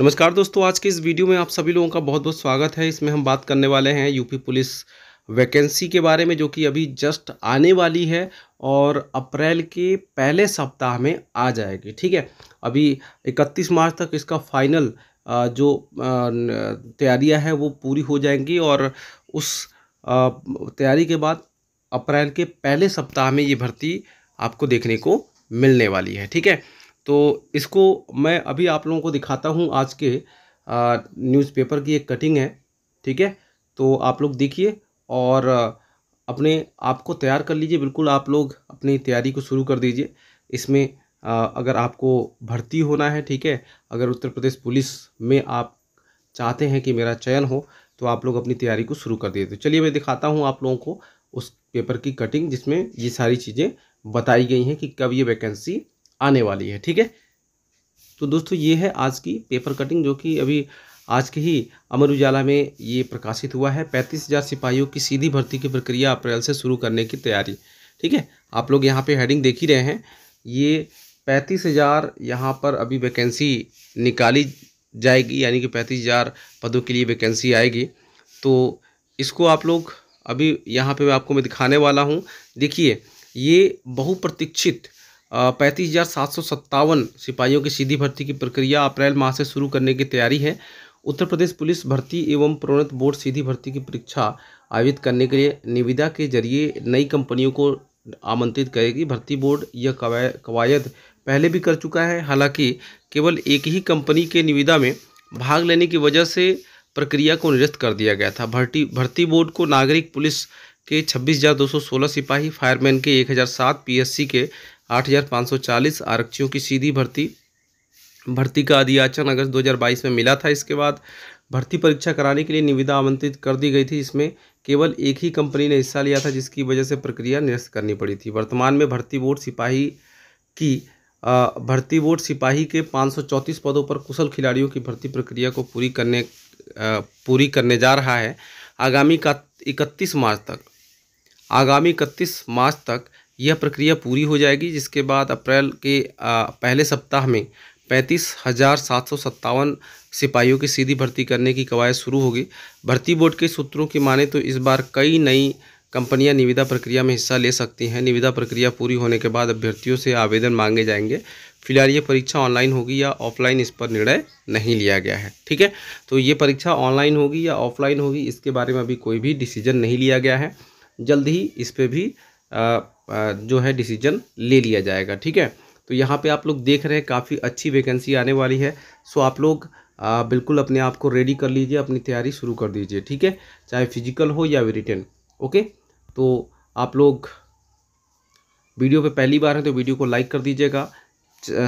नमस्कार दोस्तों आज के इस वीडियो में आप सभी लोगों का बहुत बहुत स्वागत है इसमें हम बात करने वाले हैं यूपी पुलिस वैकेंसी के बारे में जो कि अभी जस्ट आने वाली है और अप्रैल के पहले सप्ताह में आ जाएगी ठीक है अभी 31 मार्च तक इसका फाइनल जो तैयारियां हैं वो पूरी हो जाएंगी और उस तैयारी के बाद अप्रैल के पहले सप्ताह में ये भर्ती आपको देखने को मिलने वाली है ठीक है तो इसको मैं अभी आप लोगों को दिखाता हूँ आज के न्यूज़पेपर की एक कटिंग है ठीक है तो आप लोग देखिए और अपने आप को तैयार कर लीजिए बिल्कुल आप लोग अपनी तैयारी को शुरू कर दीजिए इसमें अगर आपको भर्ती होना है ठीक है अगर उत्तर प्रदेश पुलिस में आप चाहते हैं कि मेरा चयन हो तो आप लोग अपनी तैयारी को शुरू कर दीजिए तो चलिए मैं दिखाता हूँ आप लोगों को उस पेपर की कटिंग जिसमें ये सारी चीज़ें बताई गई हैं कि कब ये वैकेंसी आने वाली है ठीक है तो दोस्तों ये है आज की पेपर कटिंग जो कि अभी आज के ही अमर उजाला में ये प्रकाशित हुआ है पैंतीस हज़ार सिपाहियों की सीधी भर्ती की प्रक्रिया अप्रैल से शुरू करने की तैयारी ठीक है आप लोग यहाँ पे हेडिंग देख ही रहे हैं ये पैंतीस हज़ार यहाँ पर अभी वैकेंसी निकाली जाएगी यानी कि पैंतीस हज़ार पदों के लिए वैकेंसी आएगी तो इसको आप लोग अभी यहाँ मैं आपको मैं दिखाने वाला हूँ देखिए ये बहुप्रतीक्षित पैंतीस हज़ार सात सौ सत्तावन सिपाहियों की सीधी भर्ती की प्रक्रिया अप्रैल माह से शुरू करने की तैयारी है उत्तर प्रदेश पुलिस भर्ती एवं प्रोन्नत बोर्ड सीधी भर्ती की परीक्षा आयोजित करने के लिए निविदा के जरिए नई कंपनियों को आमंत्रित करेगी भर्ती बोर्ड यह कवायद पहले भी कर चुका है हालांकि केवल एक ही कंपनी के निविदा में भाग लेने की वजह से प्रक्रिया को निरस्त कर दिया गया था भर्ती भर्ती बोर्ड को नागरिक पुलिस के 26,216 सिपाही फायरमैन के 1,007 पीएससी के 8,540 आरक्षियों की सीधी भर्ती भर्ती का अधियाचन अगस्त 2022 में मिला था इसके बाद भर्ती परीक्षा कराने के लिए निविदा आमंत्रित कर दी गई थी इसमें केवल एक ही कंपनी ने हिस्सा लिया था जिसकी वजह से प्रक्रिया निरस्त करनी पड़ी थी वर्तमान में भर्ती बोर्ड सिपाही की भर्ती बोर्ड सिपाही के पाँच पदों पर कुशल खिलाड़ियों की भर्ती प्रक्रिया को पूरी करने पूरी करने जा रहा है आगामी का इकतीस मार्च तक आगामी इकतीस मार्च तक यह प्रक्रिया पूरी हो जाएगी जिसके बाद अप्रैल के पहले सप्ताह में पैंतीस हज़ार सात सौ सत्तावन सिपाहियों की सीधी भर्ती करने की कवायद शुरू होगी भर्ती बोर्ड के सूत्रों की माने तो इस बार कई नई कंपनियां निविदा प्रक्रिया में हिस्सा ले सकती हैं निविदा प्रक्रिया पूरी होने के बाद अभ्यर्थियों से आवेदन मांगे जाएंगे फिलहाल ये परीक्षा ऑनलाइन होगी या ऑफलाइन इस पर निर्णय नहीं लिया गया है ठीक है तो ये परीक्षा ऑनलाइन होगी या ऑफलाइन होगी इसके बारे में अभी कोई भी डिसीजन नहीं लिया गया है जल्द ही इस पर भी आ, जो है डिसीजन ले लिया जाएगा ठीक है तो यहाँ पे आप लोग देख रहे हैं काफ़ी अच्छी वैकेंसी आने वाली है सो आप लोग आ, बिल्कुल अपने आप को रेडी कर लीजिए अपनी तैयारी शुरू कर दीजिए ठीक है चाहे फिजिकल हो या रिटर्न ओके तो आप लोग वीडियो पे पहली बार हैं तो वीडियो को लाइक कर दीजिएगा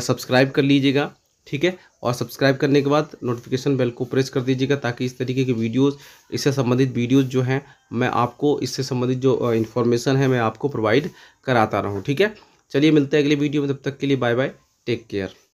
सब्सक्राइब कर लीजिएगा ठीक है और सब्सक्राइब करने के बाद नोटिफिकेशन बेल को प्रेस कर दीजिएगा ताकि इस तरीके की वीडियोस इससे संबंधित वीडियोस जो हैं मैं आपको इससे संबंधित जो इन्फॉर्मेशन है मैं आपको प्रोवाइड कराता रहूँ ठीक है चलिए मिलते हैं अगले वीडियो में तब तक के लिए बाय बाय टेक केयर